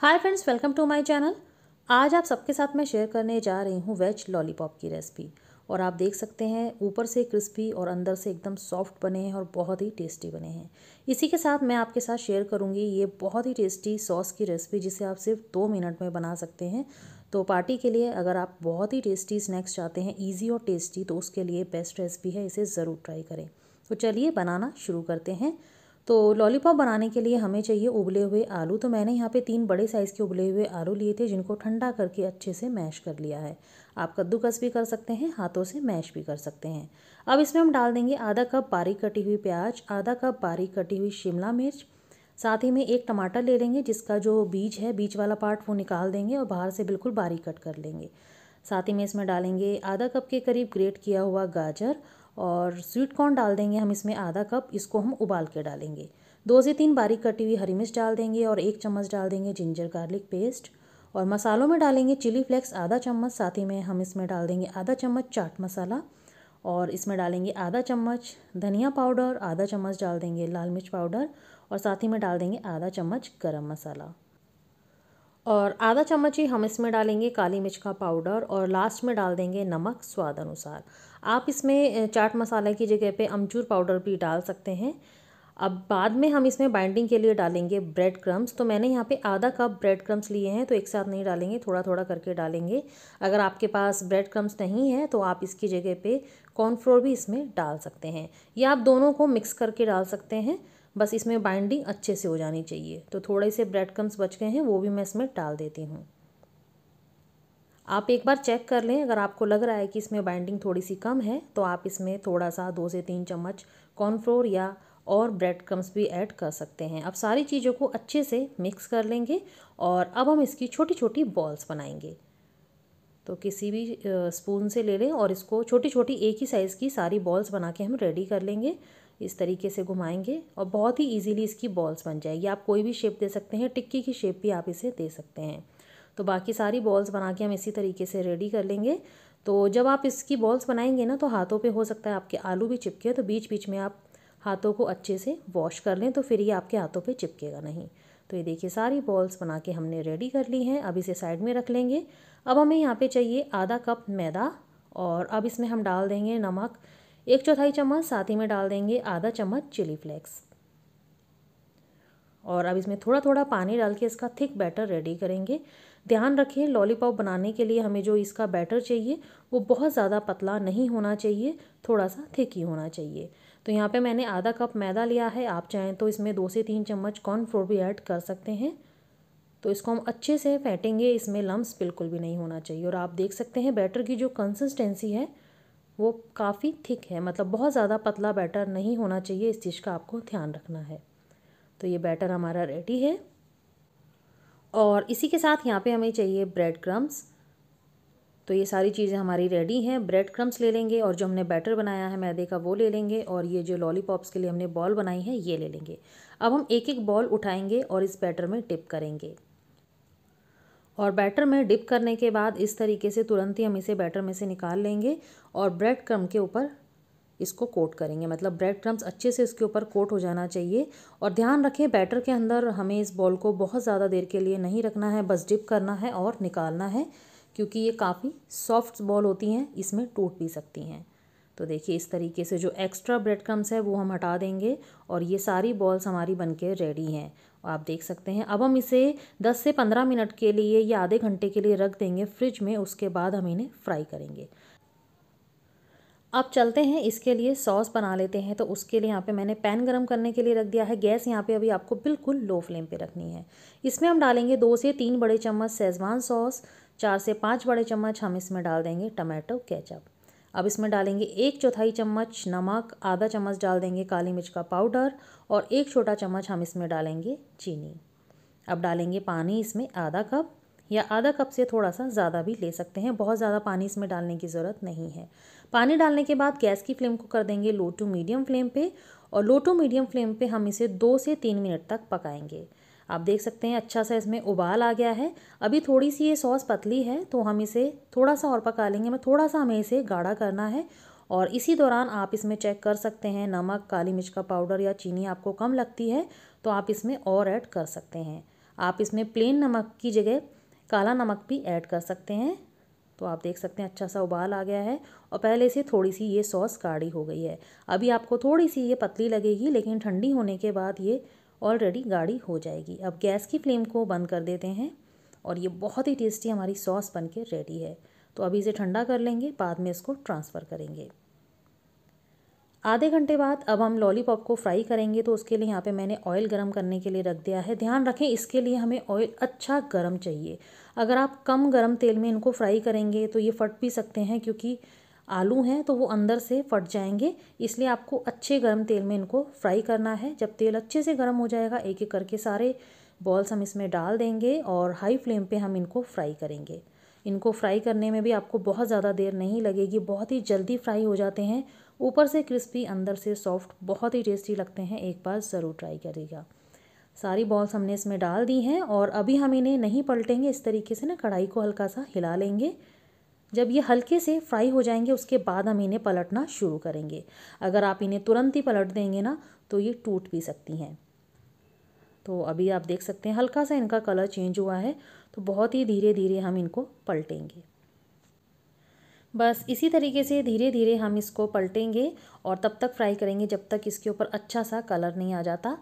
hi friends welcome to my channel आज आप सबके साथ मैं शेयर करने जा रही हूँ वेज लॉलीपॉप की रेसिपी और आप देख सकते हैं ऊपर से क्रिस्पी और अंदर से एकदम सॉफ्ट बने हैं और बहुत ही टेस्टी बने हैं इसी के साथ मैं आपके साथ शेयर करूँगी ये बहुत ही टेस्टी सॉस की रेसिपी जिसे आप सिर्फ दो मिनट में बना सकते हैं तो पार्टी के लिए अगर आप बहुत ही टेस्टी स्नैक्स चाहते हैं ईजी और टेस्टी तो उसके लिए बेस्ट रेसिपी है इसे ज़रूर ट्राई करें तो चलिए बनाना शुरू करते हैं तो लॉलीपॉप बनाने के लिए हमें चाहिए उबले हुए आलू तो मैंने यहाँ पे तीन बड़े साइज़ के उबले हुए आलू लिए थे जिनको ठंडा करके अच्छे से मैश कर लिया है आप कद्दूकस भी कर सकते हैं हाथों से मैश भी कर सकते हैं अब इसमें हम डाल देंगे आधा कप बारीक कटी हुई प्याज आधा कप बारीक कटी हुई शिमला मिर्च साथ ही में एक टमाटर ले लेंगे जिसका जो बीज है बीज वाला पार्ट वो निकाल देंगे और बाहर से बिल्कुल बारीक कट कर लेंगे साथ ही में इसमें डालेंगे आधा कप के करीब ग्रेट किया हुआ गाजर और स्वीट कॉर्न डाल देंगे हम इसमें आधा कप इसको हम उबाल के डालेंगे दो से तीन बारीक कटी हुई हरी मिर्च डाल देंगे और एक चम्मच डाल देंगे जिंजर गार्लिक पेस्ट और मसालों में डालेंगे चिली फ्लेक्स आधा चम्मच साथ ही में हम इसमें डाल देंगे आधा चम्मच चाट मसाला और इसमें डालेंगे आधा चम्मच धनिया पाउडर आधा चम्मच डाल देंगे लाल मिर्च पाउडर और साथ ही में डाल देंगे आधा चम्मच गरम मसाला और आधा चम्मच ही हम इसमें डालेंगे काली मिर्च का पाउडर और लास्ट में डाल देंगे नमक स्वाद अनुसार आप इसमें चाट मसाला की जगह पे अमचूर पाउडर भी डाल सकते हैं अब बाद में हम इसमें बाइंडिंग के लिए डालेंगे ब्रेड क्रम्स तो मैंने यहाँ पे आधा कप ब्रेड क्रम्स लिए हैं तो एक साथ नहीं डालेंगे थोड़ा थोड़ा करके डालेंगे अगर आपके पास ब्रेड क्रम्स नहीं है तो आप इसकी जगह पे कॉर्नफ्लोर भी इसमें डाल सकते हैं या आप दोनों को मिक्स करके डाल सकते हैं बस इसमें बाइंडिंग अच्छे से हो जानी चाहिए तो थोड़े से ब्रेड क्रम्स बच गए हैं वो भी मैं इसमें डाल देती हूँ आप एक बार चेक कर लें अगर आपको लग रहा है कि इसमें बाइंडिंग थोड़ी सी कम है तो आप इसमें थोड़ा सा दो से तीन चम्मच कॉर्नफ्लोर या और ब्रेड क्रम्स भी ऐड कर सकते हैं अब सारी चीज़ों को अच्छे से मिक्स कर लेंगे और अब हम इसकी छोटी छोटी बॉल्स बनाएंगे तो किसी भी स्पून से ले लें और इसको छोटी छोटी एक ही साइज़ की सारी बॉल्स बना के हम रेडी कर लेंगे इस तरीके से घुमाएंगे और बहुत ही इजीली इसकी बॉल्स बन जाएगी आप कोई भी शेप दे सकते हैं टिक्की की शेप भी आप इसे दे सकते हैं तो बाकी सारी बॉल्स बना के हम इसी तरीके से रेडी कर लेंगे तो जब आप इसकी बॉल्स बनाएंगे ना तो हाथों पे हो सकता है आपके आलू भी चिपके तो बीच बीच में आप हाथों को अच्छे से वॉश कर लें तो फिर ये आपके हाथों पर चिपकेगा नहीं तो ये देखिए सारी बॉल्स बना के हमने रेडी कर ली हैं अब इसे साइड में रख लेंगे अब हमें यहाँ पे चाहिए आधा कप मैदा और अब इसमें हम डाल देंगे नमक एक चौथाई चम्मच साथ ही में डाल देंगे आधा चम्मच चिली फ्लेक्स और अब इसमें थोड़ा थोड़ा पानी डाल के इसका थिक बैटर रेडी करेंगे ध्यान रखें लॉलीपॉप बनाने के लिए हमें जो इसका बैटर चाहिए वो बहुत ज़्यादा पतला नहीं होना चाहिए थोड़ा सा थिक ही होना चाहिए तो यहाँ पे मैंने आधा कप मैदा लिया है आप चाहें तो इसमें दो से तीन चम्मच कॉर्नफ्लोर भी ऐड कर सकते हैं तो इसको हम अच्छे से फेंटेंगे इसमें लम्ब बिल्कुल भी नहीं होना चाहिए और आप देख सकते हैं बैटर की जो कंसिस्टेंसी है वो काफ़ी थिक है मतलब बहुत ज़्यादा पतला बैटर नहीं होना चाहिए इस चीज़ का आपको ध्यान रखना है तो ये बैटर हमारा रेडी है और इसी के साथ यहाँ पे हमें चाहिए ब्रेड क्रम्स तो ये सारी चीज़ें हमारी रेडी हैं ब्रेड क्रम्स ले लेंगे और जो हमने बैटर बनाया है मैदे का वो ले लेंगे और ये जो लॉलीपॉप्स के लिए हमने बॉल बनाई है ये ले लेंगे अब हम एक एक बॉल उठाएंगे और इस बैटर में टिप करेंगे और बैटर में डिप करने के बाद इस तरीके से तुरंत ही हम इसे बैटर में से निकाल लेंगे और ब्रेड क्रम के ऊपर इसको कोट करेंगे मतलब ब्रेड क्रम्स अच्छे से इसके ऊपर कोट हो जाना चाहिए और ध्यान रखें बैटर के अंदर हमें इस बॉल को बहुत ज़्यादा देर के लिए नहीं रखना है बस डिप करना है और निकालना है क्योंकि ये काफ़ी सॉफ्ट बॉल होती हैं इसमें टूट भी सकती हैं तो देखिए इस तरीके से जो एक्स्ट्रा ब्रेड क्रम्स है वो हम हटा देंगे और ये सारी बॉल्स हमारी बनके रेडी हैं आप देख सकते हैं अब हम इसे 10 से 15 मिनट के लिए या आधे घंटे के लिए रख देंगे फ्रिज में उसके बाद हम इन्हें फ्राई करेंगे अब चलते हैं इसके लिए सॉस बना लेते हैं तो उसके लिए यहाँ पे मैंने पैन गरम करने के लिए रख दिया है गैस यहाँ पे अभी आपको बिल्कुल लो फ्लेम पे रखनी है इसमें हम डालेंगे दो से तीन बड़े चम्मच सेजवान सॉस चार से पाँच बड़े चम्मच हम इसमें डाल देंगे टमाटो केचप अब इसमें डालेंगे एक चौथाई चम्मच नमक आधा चम्मच डाल देंगे काली मिर्च का पाउडर और एक छोटा चम्मच हम इसमें डालेंगे चीनी अब डालेंगे पानी इसमें आधा कप या आधा कप से थोड़ा सा ज़्यादा भी ले सकते हैं बहुत ज़्यादा पानी इसमें डालने की ज़रूरत नहीं है पानी डालने के बाद गैस की फ्लेम को कर देंगे लो टू मीडियम फ्लेम पे और लो टू मीडियम फ्लेम पे हम इसे दो से तीन मिनट तक पकाएंगे आप देख सकते हैं अच्छा सा इसमें उबाल आ गया है अभी थोड़ी सी ये सॉस पतली है तो हम इसे थोड़ा सा और पका लेंगे मैं थोड़ा सा हमें इसे गाढ़ा करना है और इसी दौरान आप इसमें चेक कर सकते हैं नमक काली मिर्च का पाउडर या चीनी आपको कम लगती है तो आप इसमें और ऐड कर सकते हैं आप इसमें प्लेन नमक की जगह काला नमक भी ऐड कर सकते हैं तो आप देख सकते हैं अच्छा सा उबाल आ गया है और पहले से थोड़ी सी ये सॉस गाढ़ी हो गई है अभी आपको थोड़ी सी ये पतली लगेगी लेकिन ठंडी होने के बाद ये ऑलरेडी गाढ़ी हो जाएगी अब गैस की फ्लेम को बंद कर देते हैं और ये बहुत ही टेस्टी हमारी सॉस बन के रेडी है तो अभी इसे ठंडा कर लेंगे बाद में इसको ट्रांसफ़र करेंगे आधे घंटे बाद अब हम लॉलीपॉप को फ्राई करेंगे तो उसके लिए यहाँ पे मैंने ऑयल गरम करने के लिए रख दिया है ध्यान रखें इसके लिए हमें ऑयल अच्छा गरम चाहिए अगर आप कम गरम तेल में इनको फ्राई करेंगे तो ये फट भी सकते हैं क्योंकि आलू हैं तो वो अंदर से फट जाएंगे इसलिए आपको अच्छे गर्म तेल में इनको फ्राई करना है जब तेल अच्छे से गर्म हो जाएगा एक एक करके सारे बॉल्स हम इसमें डाल देंगे और हाई फ्लेम पे हम इनको फ्राई करेंगे इनको फ्राई करने में भी आपको बहुत ज़्यादा देर नहीं लगेगी बहुत ही जल्दी फ्राई हो जाते हैं ऊपर से क्रिस्पी अंदर से सॉफ्ट बहुत ही टेस्टी लगते हैं एक बार ज़रूर ट्राई करिएगा सारी बॉल्स हमने इसमें डाल दी हैं और अभी हम इन्हें नहीं पलटेंगे इस तरीके से ना कढ़ाई को हल्का सा हिला लेंगे जब ये हल्के से फ्राई हो जाएंगे उसके बाद हम इन्हें पलटना शुरू करेंगे अगर आप इन्हें तुरंत ही पलट देंगे ना तो ये टूट भी सकती हैं तो अभी आप देख सकते हैं हल्का सा इनका कलर चेंज हुआ है तो बहुत ही धीरे धीरे हम इनको पलटेंगे बस इसी तरीके से धीरे धीरे हम इसको पलटेंगे और तब तक फ्राई करेंगे जब तक इसके ऊपर अच्छा सा कलर नहीं आ जाता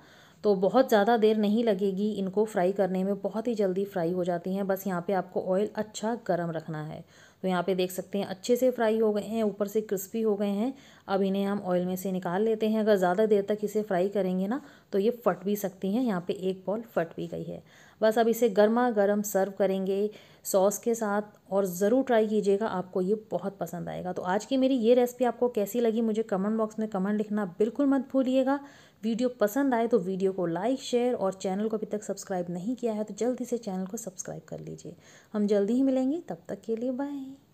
तो बहुत ज़्यादा देर नहीं लगेगी इनको फ्राई करने में बहुत ही जल्दी फ्राई हो जाती हैं बस यहाँ पे आपको ऑयल अच्छा गर्म रखना है तो यहाँ पे देख सकते हैं अच्छे से फ्राई हो गए हैं ऊपर से क्रिस्पी हो गए हैं अब इन्हें हम ऑयल में से निकाल लेते हैं अगर ज़्यादा देर तक इसे फ्राई करेंगे ना तो ये फट भी सकती हैं यहाँ पे एक बॉल फट भी गई है बस अब इसे गर्मा गर्म सर्व करेंगे सॉस के साथ और ज़रूर ट्राई कीजिएगा आपको ये बहुत पसंद आएगा तो आज की मेरी ये रेसिपी आपको कैसी लगी मुझे कमेंट बॉक्स में कमेंट लिखना बिल्कुल मत भूलिएगा वीडियो पसंद आए तो वीडियो को लाइक शेयर और चैनल को अभी तक सब्सक्राइब नहीं किया है तो जल्दी से चैनल को सब्सक्राइब कर लीजिए हम जल्दी ही मिलेंगे तब तक के लिए बाय